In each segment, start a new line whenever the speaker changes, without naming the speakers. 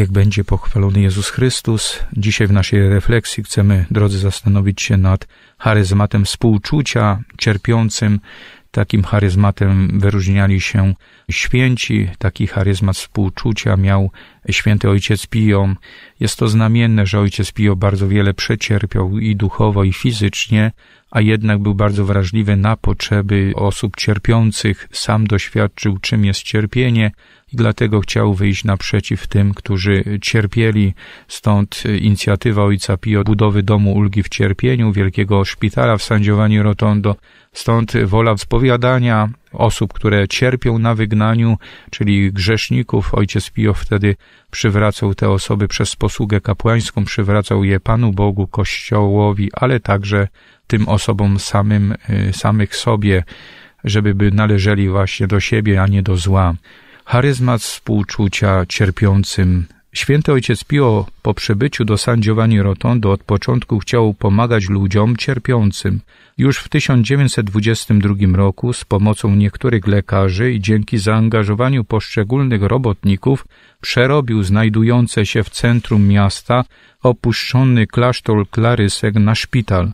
Niech będzie pochwalony Jezus Chrystus. Dzisiaj w naszej refleksji chcemy, drodzy, zastanowić się nad charyzmatem współczucia cierpiącym. Takim charyzmatem wyróżniali się święci, taki charyzmat współczucia miał święty ojciec Pio. Jest to znamienne, że ojciec Pio bardzo wiele przecierpiał i duchowo, i fizycznie, a jednak był bardzo wrażliwy na potrzeby osób cierpiących, sam doświadczył, czym jest cierpienie i dlatego chciał wyjść naprzeciw tym, którzy cierpieli. Stąd inicjatywa Ojca Pio budowy domu ulgi w cierpieniu, wielkiego szpitala w San Giovanni Rotondo, stąd wola wspowiadania osób, które cierpią na wygnaniu, czyli grzeszników. Ojciec Pio wtedy przywracał te osoby przez posługę kapłańską, przywracał je Panu Bogu, Kościołowi, ale także tym osobom samym, y, samych sobie, żeby by należeli właśnie do siebie, a nie do zła. Charyzmat współczucia cierpiącym. Święty Ojciec Pio po przybyciu do San Giovanni Rotondo od początku chciał pomagać ludziom cierpiącym. Już w 1922 roku z pomocą niektórych lekarzy i dzięki zaangażowaniu poszczególnych robotników przerobił znajdujące się w centrum miasta opuszczony klasztor Klarysek na szpital.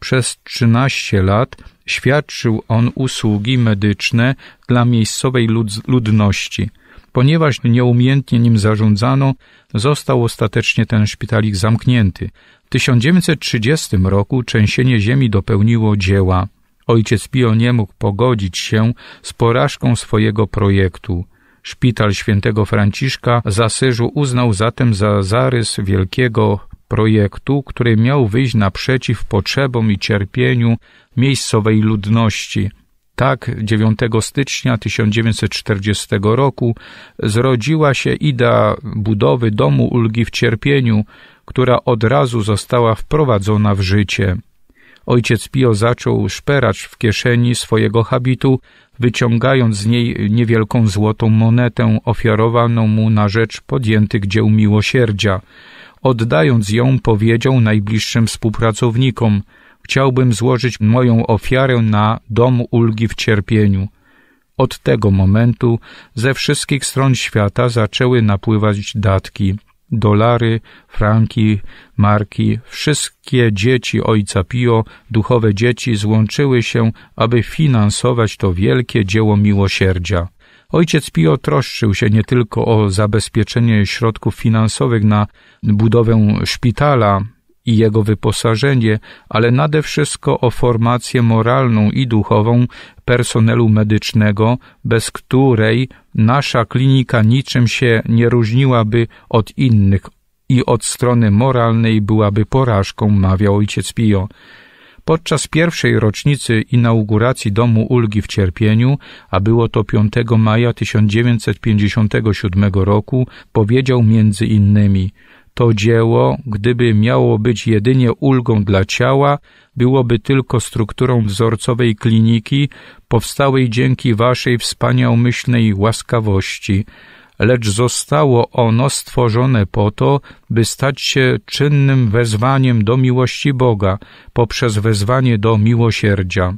Przez 13 lat świadczył on usługi medyczne dla miejscowej lud ludności. Ponieważ nieumiejętnie nim zarządzano, został ostatecznie ten szpitalik zamknięty. W 1930 roku trzęsienie ziemi dopełniło dzieła. Ojciec Pio nie mógł pogodzić się z porażką swojego projektu. Szpital świętego Franciszka zasyżu uznał zatem za zarys wielkiego projektu, który miał wyjść naprzeciw potrzebom i cierpieniu miejscowej ludności. Tak 9 stycznia 1940 roku zrodziła się idea budowy domu ulgi w cierpieniu, która od razu została wprowadzona w życie. Ojciec Pio zaczął szperać w kieszeni swojego habitu, wyciągając z niej niewielką złotą monetę ofiarowaną mu na rzecz podjętych dzieł miłosierdzia. Oddając ją, powiedział najbliższym współpracownikom: Chciałbym złożyć moją ofiarę na dom ulgi w cierpieniu. Od tego momentu ze wszystkich stron świata zaczęły napływać datki. Dolary, franki, marki, wszystkie dzieci ojca Pio, duchowe dzieci, złączyły się, aby finansować to wielkie dzieło miłosierdzia. Ojciec Pio troszczył się nie tylko o zabezpieczenie środków finansowych na budowę szpitala i jego wyposażenie, ale nade wszystko o formację moralną i duchową personelu medycznego, bez której nasza klinika niczym się nie różniłaby od innych i od strony moralnej byłaby porażką, mawiał ojciec Pio. Podczas pierwszej rocznicy inauguracji Domu Ulgi w Cierpieniu, a było to 5 maja 1957 roku, powiedział między innymi to dzieło, gdyby miało być jedynie ulgą dla ciała, byłoby tylko strukturą wzorcowej kliniki powstałej dzięki waszej wspaniałomyślnej łaskawości lecz zostało ono stworzone po to, by stać się czynnym wezwaniem do miłości Boga poprzez wezwanie do miłosierdzia.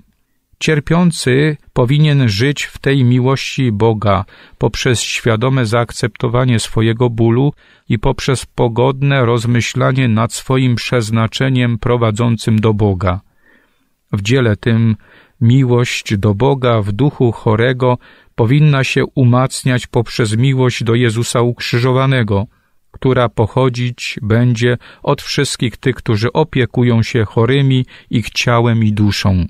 Cierpiący powinien żyć w tej miłości Boga poprzez świadome zaakceptowanie swojego bólu i poprzez pogodne rozmyślanie nad swoim przeznaczeniem prowadzącym do Boga. W dziele tym miłość do Boga w duchu chorego powinna się umacniać poprzez miłość do Jezusa ukrzyżowanego, która pochodzić będzie od wszystkich tych, którzy opiekują się chorymi ich ciałem i duszą.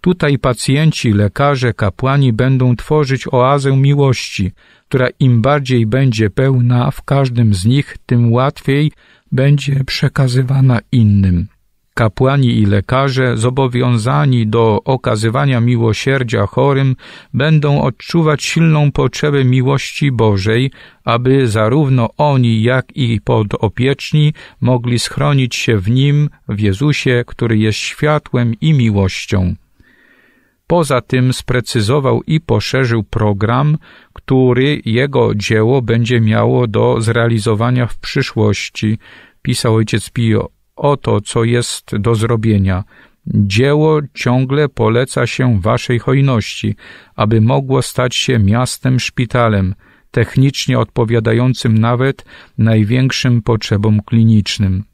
Tutaj pacjenci, lekarze, kapłani będą tworzyć oazę miłości, która im bardziej będzie pełna w każdym z nich, tym łatwiej będzie przekazywana innym. Kapłani i lekarze, zobowiązani do okazywania miłosierdzia chorym, będą odczuwać silną potrzebę miłości Bożej, aby zarówno oni, jak i podopieczni mogli schronić się w Nim, w Jezusie, który jest światłem i miłością. Poza tym sprecyzował i poszerzył program, który jego dzieło będzie miało do zrealizowania w przyszłości, pisał ojciec Pio Oto, co jest do zrobienia. Dzieło ciągle poleca się Waszej hojności, aby mogło stać się miastem szpitalem, technicznie odpowiadającym nawet największym potrzebom klinicznym.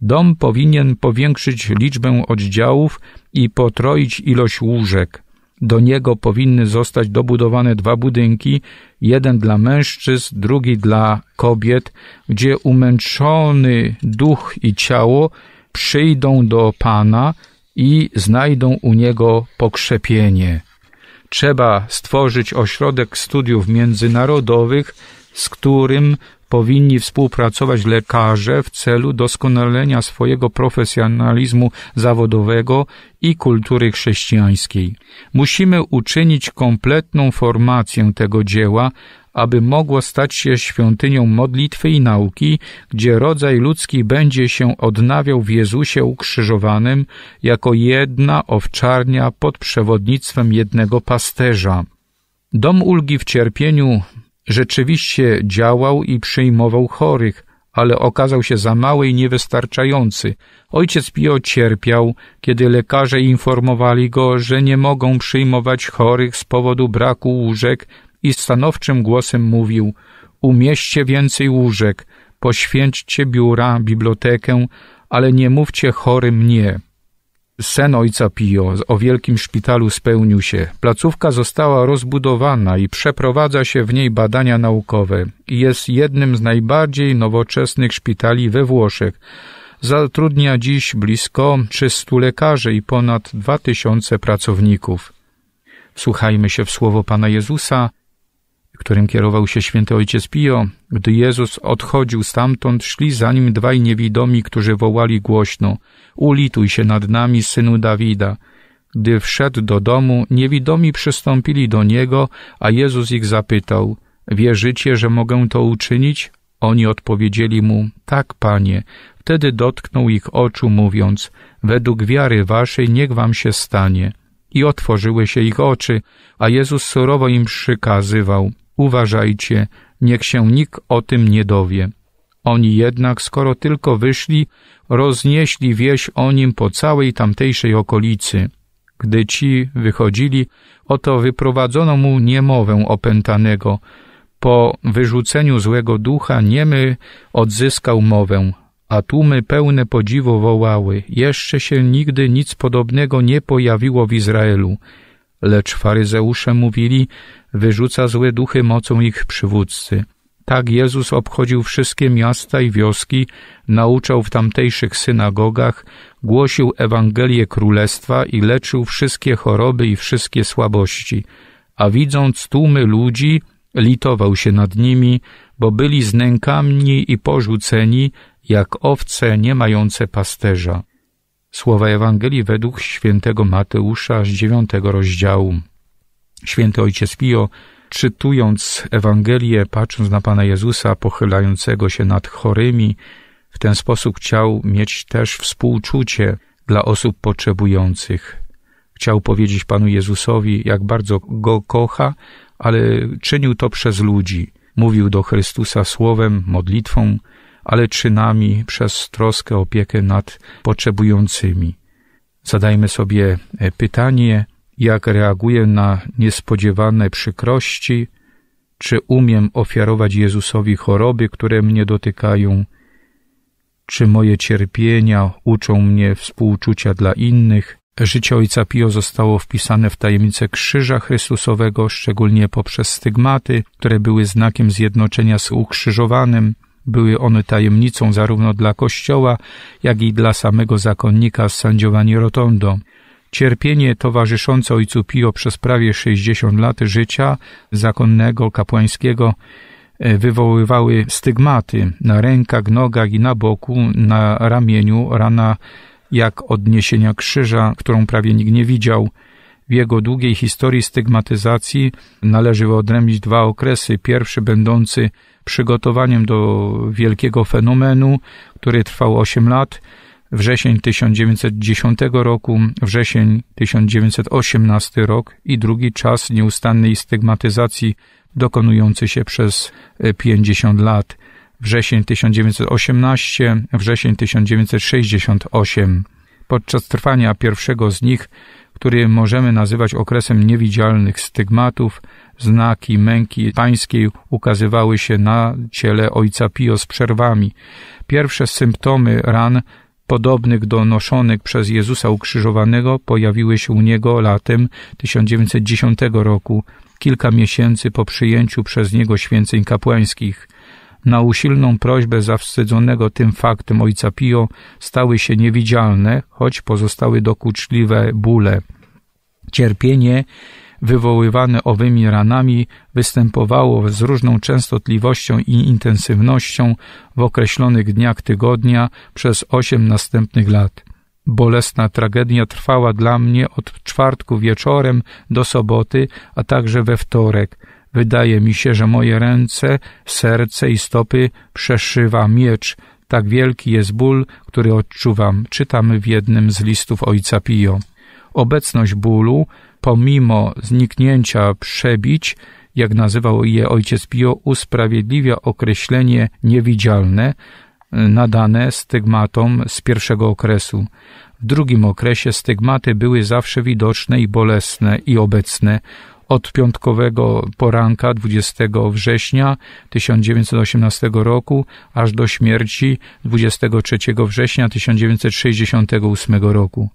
Dom powinien powiększyć liczbę oddziałów i potroić ilość łóżek. Do niego powinny zostać dobudowane dwa budynki, jeden dla mężczyzn, drugi dla kobiet, gdzie umęczony duch i ciało przyjdą do Pana i znajdą u niego pokrzepienie. Trzeba stworzyć ośrodek studiów międzynarodowych, z którym powinni współpracować lekarze w celu doskonalenia swojego profesjonalizmu zawodowego i kultury chrześcijańskiej. Musimy uczynić kompletną formację tego dzieła, aby mogło stać się świątynią modlitwy i nauki, gdzie rodzaj ludzki będzie się odnawiał w Jezusie ukrzyżowanym jako jedna owczarnia pod przewodnictwem jednego pasterza. Dom ulgi w cierpieniu Rzeczywiście działał i przyjmował chorych, ale okazał się za mały i niewystarczający. Ojciec Pio cierpiał, kiedy lekarze informowali go, że nie mogą przyjmować chorych z powodu braku łóżek i stanowczym głosem mówił „Umieście więcej łóżek, poświęćcie biura, bibliotekę, ale nie mówcie chorym nie. Sen ojca Pio o wielkim szpitalu spełnił się. Placówka została rozbudowana i przeprowadza się w niej badania naukowe. Jest jednym z najbardziej nowoczesnych szpitali we Włoszech. Zatrudnia dziś blisko 300 lekarzy i ponad 2000 pracowników. Słuchajmy się w słowo Pana Jezusa, którym kierował się święty ojciec Pio, gdy Jezus odchodził stamtąd, szli za nim dwaj niewidomi, którzy wołali głośno: Ulituj się nad nami, synu Dawida. Gdy wszedł do domu, niewidomi przystąpili do niego, a Jezus ich zapytał: Wierzycie, że mogę to uczynić? Oni odpowiedzieli mu: Tak, panie. Wtedy dotknął ich oczu, mówiąc: Według wiary waszej niech wam się stanie. I otworzyły się ich oczy, a Jezus surowo im przykazywał: Uważajcie, niech się nikt o tym nie dowie. Oni jednak, skoro tylko wyszli, roznieśli wieś o nim po całej tamtejszej okolicy. Gdy ci wychodzili, oto wyprowadzono mu niemowę opętanego. Po wyrzuceniu złego ducha niemy odzyskał mowę, a tłumy pełne podziwu wołały. Jeszcze się nigdy nic podobnego nie pojawiło w Izraelu. Lecz faryzeusze mówili, wyrzuca złe duchy mocą ich przywódcy. Tak Jezus obchodził wszystkie miasta i wioski, nauczał w tamtejszych synagogach, głosił Ewangelię Królestwa i leczył wszystkie choroby i wszystkie słabości. A widząc tłumy ludzi, litował się nad nimi, bo byli znękani i porzuceni, jak owce nie mające pasterza. Słowa Ewangelii według świętego Mateusza z dziewiątego rozdziału. Święty Ojciec Pio, czytując Ewangelię, patrząc na Pana Jezusa pochylającego się nad chorymi, w ten sposób chciał mieć też współczucie dla osób potrzebujących. Chciał powiedzieć Panu Jezusowi, jak bardzo go kocha, ale czynił to przez ludzi. Mówił do Chrystusa słowem, modlitwą, ale czynami przez troskę, opiekę nad potrzebującymi. Zadajmy sobie e, pytanie, jak reaguję na niespodziewane przykrości, czy umiem ofiarować Jezusowi choroby, które mnie dotykają, czy moje cierpienia uczą mnie współczucia dla innych. Życie ojca Pio zostało wpisane w tajemnicę Krzyża Chrystusowego, szczególnie poprzez stygmaty, które były znakiem zjednoczenia z ukrzyżowanym. Były one tajemnicą zarówno dla Kościoła, jak i dla samego zakonnika z San Giovanni Rotondo. Cierpienie towarzyszące ojcu Pio przez prawie 60 lat życia zakonnego, kapłańskiego e, wywoływały stygmaty na rękach, nogach i na boku, na ramieniu, rana jak odniesienia krzyża, którą prawie nikt nie widział. W jego długiej historii stygmatyzacji należy wyodrębnić dwa okresy. Pierwszy będący przygotowaniem do wielkiego fenomenu, który trwał 8 lat, wrzesień 1910 roku, wrzesień 1918 rok i drugi czas nieustannej stygmatyzacji dokonujący się przez 50 e, lat, wrzesień 1918, wrzesień 1968. Podczas trwania pierwszego z nich, który możemy nazywać okresem niewidzialnych stygmatów, Znaki męki pańskiej ukazywały się na ciele ojca Pio z przerwami. Pierwsze symptomy ran podobnych do noszonych przez Jezusa ukrzyżowanego pojawiły się u niego latem 1910 roku, kilka miesięcy po przyjęciu przez niego święceń kapłańskich. Na usilną prośbę zawstydzonego tym faktem ojca Pio stały się niewidzialne, choć pozostały dokuczliwe bóle. Cierpienie wywoływane owymi ranami występowało z różną częstotliwością i intensywnością w określonych dniach tygodnia przez osiem następnych lat. Bolesna tragedia trwała dla mnie od czwartku wieczorem do soboty, a także we wtorek. Wydaje mi się, że moje ręce, serce i stopy przeszywa miecz. Tak wielki jest ból, który odczuwam, czytamy w jednym z listów ojca Pio. Obecność bólu pomimo zniknięcia przebić, jak nazywał je ojciec Pio, usprawiedliwia określenie niewidzialne y, nadane stygmatom z pierwszego okresu. W drugim okresie stygmaty były zawsze widoczne i bolesne i obecne. Od piątkowego poranka 20 września 1918 roku aż do śmierci 23 września 1968 roku.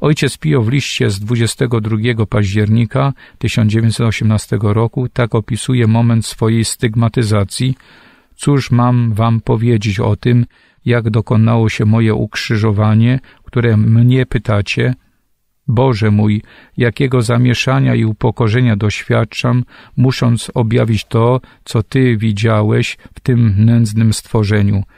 Ojciec Pio w liście z 22 października 1918 roku tak opisuje moment swojej stygmatyzacji. Cóż mam wam powiedzieć o tym, jak dokonało się moje ukrzyżowanie, które mnie pytacie? Boże mój, jakiego zamieszania i upokorzenia doświadczam, musząc objawić to, co Ty widziałeś w tym nędznym stworzeniu –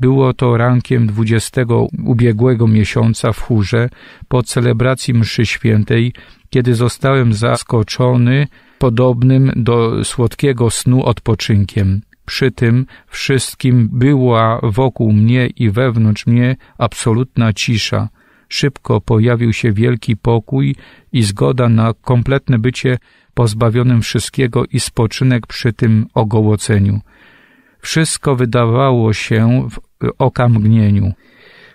było to rankiem dwudziestego ubiegłego miesiąca w chórze po celebracji mszy świętej, kiedy zostałem zaskoczony podobnym do słodkiego snu odpoczynkiem. Przy tym wszystkim była wokół mnie i wewnątrz mnie absolutna cisza. Szybko pojawił się wielki pokój i zgoda na kompletne bycie pozbawionym wszystkiego i spoczynek przy tym ogołoceniu. Wszystko wydawało się w okamgnieniu.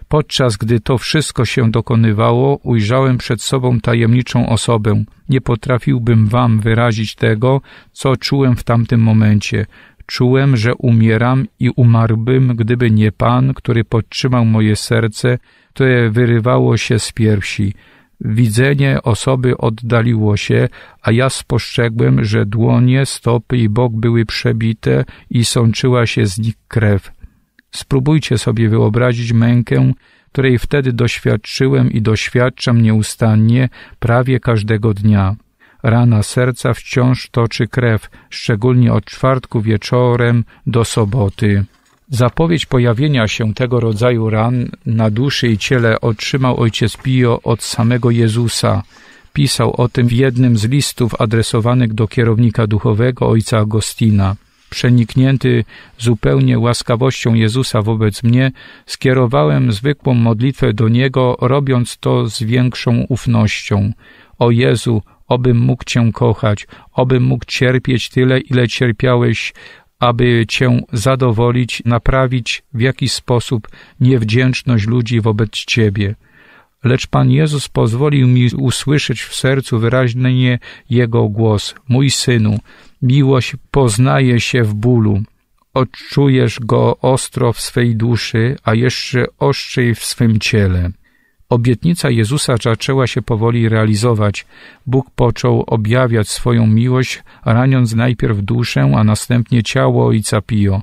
Podczas gdy to wszystko się dokonywało, ujrzałem przed sobą tajemniczą osobę. Nie potrafiłbym wam wyrazić tego, co czułem w tamtym momencie. Czułem, że umieram i umarłbym, gdyby nie Pan, który podtrzymał moje serce, które wyrywało się z piersi. Widzenie osoby oddaliło się, a ja spostrzegłem, że dłonie, stopy i bok były przebite i sączyła się z nich krew. Spróbujcie sobie wyobrazić mękę, której wtedy doświadczyłem i doświadczam nieustannie prawie każdego dnia. Rana serca wciąż toczy krew, szczególnie od czwartku wieczorem do soboty. Zapowiedź pojawienia się tego rodzaju ran na duszy i ciele otrzymał ojciec Pio od samego Jezusa. Pisał o tym w jednym z listów adresowanych do kierownika duchowego ojca Agostina przeniknięty zupełnie łaskawością Jezusa wobec mnie, skierowałem zwykłą modlitwę do Niego, robiąc to z większą ufnością. O Jezu, obym mógł Cię kochać, obym mógł cierpieć tyle, ile cierpiałeś, aby Cię zadowolić, naprawić w jakiś sposób niewdzięczność ludzi wobec Ciebie. Lecz Pan Jezus pozwolił mi usłyszeć w sercu wyraźnie Jego głos. Mój synu, miłość poznaje się w bólu. Odczujesz go ostro w swej duszy, a jeszcze ostrzej w swym ciele. Obietnica Jezusa zaczęła się powoli realizować. Bóg począł objawiać swoją miłość, raniąc najpierw duszę, a następnie ciało ojca Pio.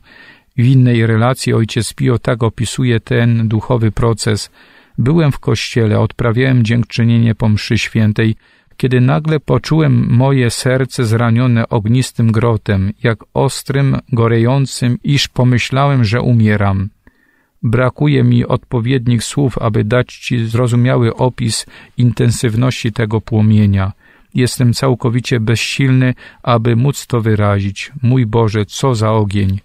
W innej relacji ojciec Pio tak opisuje ten duchowy proces – Byłem w kościele, odprawiałem dziękczynienie po mszy świętej, kiedy nagle poczułem moje serce zranione ognistym grotem, jak ostrym, gorejącym, iż pomyślałem, że umieram. Brakuje mi odpowiednich słów, aby dać Ci zrozumiały opis intensywności tego płomienia. Jestem całkowicie bezsilny, aby móc to wyrazić. Mój Boże, co za ogień!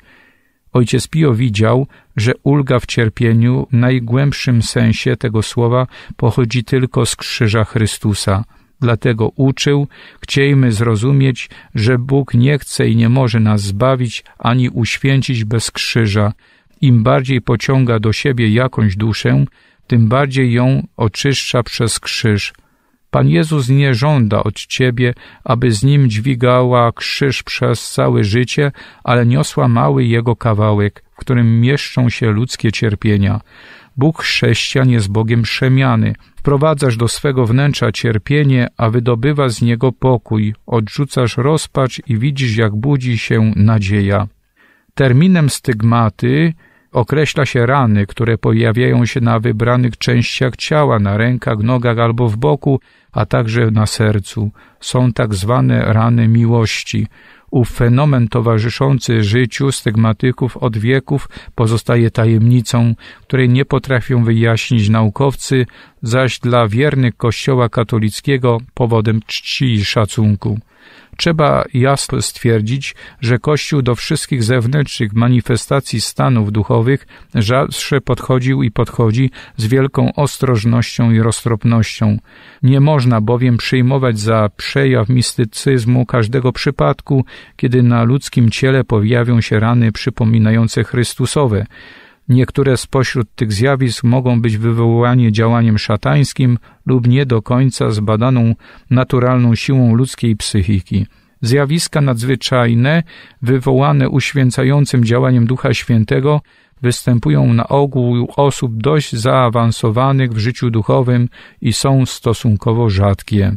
Ojciec Pio widział, że ulga w cierpieniu w najgłębszym sensie tego słowa pochodzi tylko z krzyża Chrystusa. Dlatego uczył, chciejmy zrozumieć, że Bóg nie chce i nie może nas zbawić ani uświęcić bez krzyża. Im bardziej pociąga do siebie jakąś duszę, tym bardziej ją oczyszcza przez krzyż. Pan Jezus nie żąda od ciebie, aby z nim dźwigała krzyż przez całe życie, ale niosła mały jego kawałek, w którym mieszczą się ludzkie cierpienia. Bóg chrześcijan jest Bogiem przemiany. Wprowadzasz do swego wnętrza cierpienie, a wydobywa z niego pokój. Odrzucasz rozpacz i widzisz, jak budzi się nadzieja. Terminem stygmaty Określa się rany, które pojawiają się na wybranych częściach ciała, na rękach, nogach albo w boku, a także na sercu. Są tak zwane rany miłości. Ów fenomen towarzyszący życiu stygmatyków od wieków pozostaje tajemnicą, której nie potrafią wyjaśnić naukowcy, zaś dla wiernych Kościoła katolickiego powodem czci i szacunku. Trzeba jasno stwierdzić, że Kościół do wszystkich zewnętrznych manifestacji stanów duchowych zawsze podchodził i podchodzi z wielką ostrożnością i roztropnością. Nie można bowiem przyjmować za przejaw mistycyzmu każdego przypadku, kiedy na ludzkim ciele pojawią się rany przypominające Chrystusowe. Niektóre spośród tych zjawisk mogą być wywołane działaniem szatańskim lub nie do końca zbadaną naturalną siłą ludzkiej psychiki. Zjawiska nadzwyczajne, wywołane uświęcającym działaniem Ducha Świętego, występują na ogół u osób dość zaawansowanych w życiu duchowym i są stosunkowo rzadkie.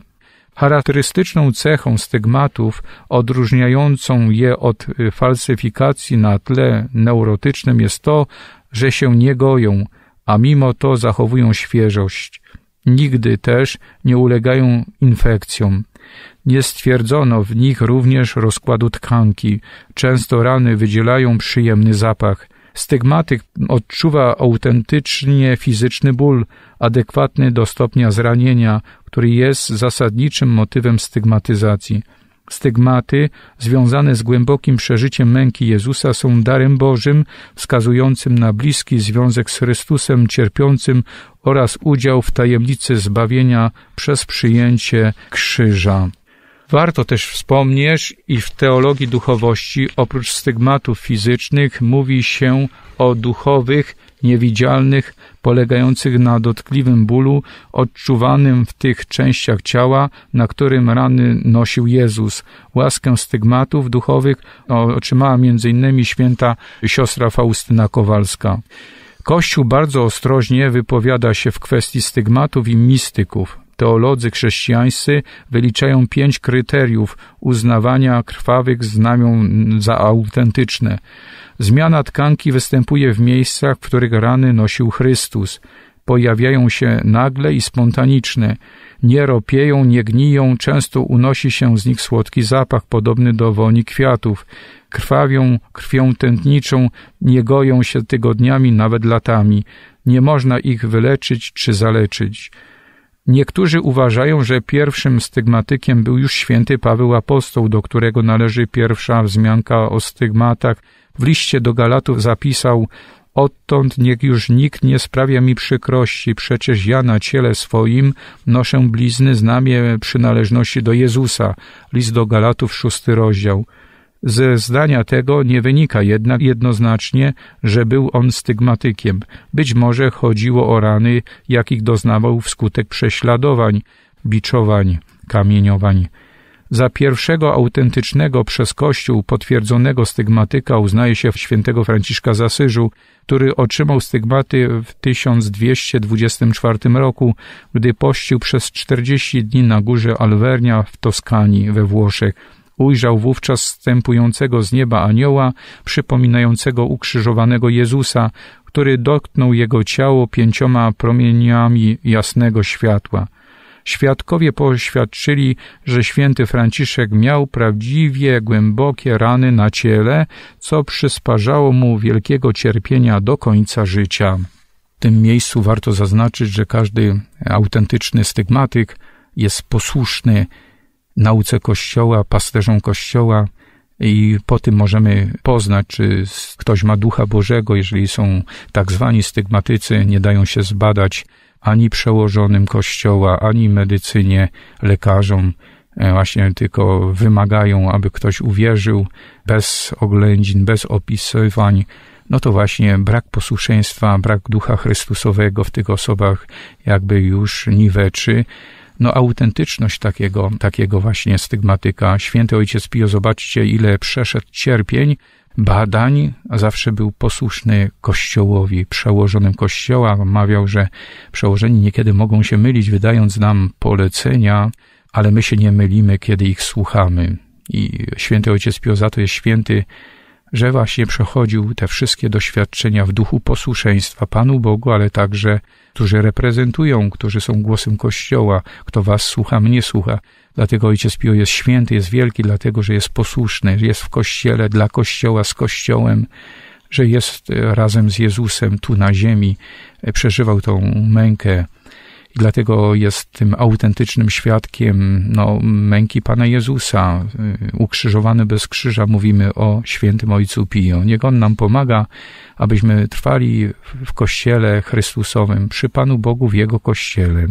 Charakterystyczną cechą stygmatów, odróżniającą je od y, falsyfikacji na tle neurotycznym jest to, że się nie goją, a mimo to zachowują świeżość. Nigdy też nie ulegają infekcjom. Nie stwierdzono w nich również rozkładu tkanki. Często rany wydzielają przyjemny zapach. Stygmatyk odczuwa autentycznie fizyczny ból, adekwatny do stopnia zranienia, który jest zasadniczym motywem stygmatyzacji. Stygmaty związane z głębokim przeżyciem męki Jezusa są darem Bożym, wskazującym na bliski związek z Chrystusem cierpiącym oraz udział w tajemnicy zbawienia przez przyjęcie krzyża. Warto też wspomnieć, i w teologii duchowości oprócz stygmatów fizycznych mówi się o duchowych, niewidzialnych, polegających na dotkliwym bólu odczuwanym w tych częściach ciała, na którym rany nosił Jezus. Łaskę stygmatów duchowych otrzymała m.in. święta siostra Faustyna Kowalska. Kościół bardzo ostrożnie wypowiada się w kwestii stygmatów i mistyków. Teolodzy chrześcijańscy wyliczają pięć kryteriów uznawania krwawych znamion za autentyczne. Zmiana tkanki występuje w miejscach, w których rany nosił Chrystus. Pojawiają się nagle i spontaniczne. Nie ropieją, nie gniją, często unosi się z nich słodki zapach, podobny do woni kwiatów. Krwawią, krwią tętniczą, nie goją się tygodniami, nawet latami. Nie można ich wyleczyć czy zaleczyć. Niektórzy uważają, że pierwszym stygmatykiem był już święty Paweł Apostoł, do którego należy pierwsza wzmianka o stygmatach. W liście do Galatów zapisał Odtąd niech już nikt nie sprawia mi przykrości, przecież ja na ciele swoim noszę blizny znamie przynależności do Jezusa. List do Galatów, szósty rozdział. Ze zdania tego nie wynika jednak jednoznacznie, że był on stygmatykiem. Być może chodziło o rany, jakich doznawał wskutek prześladowań, biczowań, kamieniowań. Za pierwszego autentycznego przez Kościół potwierdzonego stygmatyka uznaje się świętego Franciszka z Asyżu, który otrzymał stygmaty w 1224 roku, gdy pościł przez 40 dni na górze Alvernia w Toskanii we Włoszech. Ujrzał wówczas wstępującego z nieba anioła, przypominającego ukrzyżowanego Jezusa, który dotknął jego ciało pięcioma promieniami jasnego światła. Świadkowie poświadczyli, że święty Franciszek miał prawdziwie głębokie rany na ciele, co przysparzało mu wielkiego cierpienia do końca życia. W tym miejscu warto zaznaczyć, że każdy autentyczny stygmatyk jest posłuszny nauce Kościoła, pasterzom Kościoła, i po tym możemy poznać, czy ktoś ma ducha Bożego, jeżeli są tak zwani stygmatycy, nie dają się zbadać ani przełożonym kościoła, ani medycynie, lekarzom. E, właśnie tylko wymagają, aby ktoś uwierzył bez oględzin, bez opisywań. No to właśnie brak posłuszeństwa, brak ducha Chrystusowego w tych osobach jakby już niweczy no, autentyczność takiego, takiego właśnie stygmatyka. Święty Ojciec Pio, zobaczcie, ile przeszedł cierpień, badań, a zawsze był posłuszny Kościołowi, przełożonym Kościoła. Mawiał, że przełożeni niekiedy mogą się mylić, wydając nam polecenia, ale my się nie mylimy, kiedy ich słuchamy. I święty Ojciec Pio za to jest święty że właśnie przechodził te wszystkie doświadczenia w duchu posłuszeństwa Panu Bogu, ale także, którzy reprezentują, którzy są głosem Kościoła, kto was słucha, mnie słucha. Dlatego Ojciec Pio jest święty, jest wielki, dlatego, że jest posłuszny, jest w Kościele, dla Kościoła, z Kościołem, że jest e, razem z Jezusem tu na ziemi, e, przeżywał tą mękę, i dlatego jest tym autentycznym świadkiem no, męki Pana Jezusa, y, ukrzyżowany bez krzyża. Mówimy o świętym Ojcu Pio. Niech On nam pomaga, abyśmy trwali w Kościele Chrystusowym, przy Panu Bogu w Jego Kościele.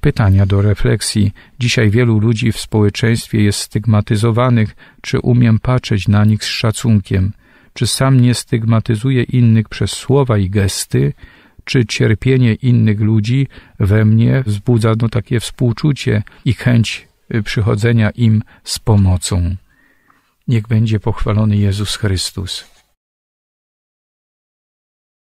Pytania do refleksji. Dzisiaj wielu ludzi w społeczeństwie jest stygmatyzowanych. Czy umiem patrzeć na nich z szacunkiem? Czy sam nie stygmatyzuję innych przez słowa i gesty? czy cierpienie innych ludzi we mnie wzbudza no, takie współczucie i chęć y, przychodzenia im z pomocą. Niech będzie pochwalony Jezus Chrystus.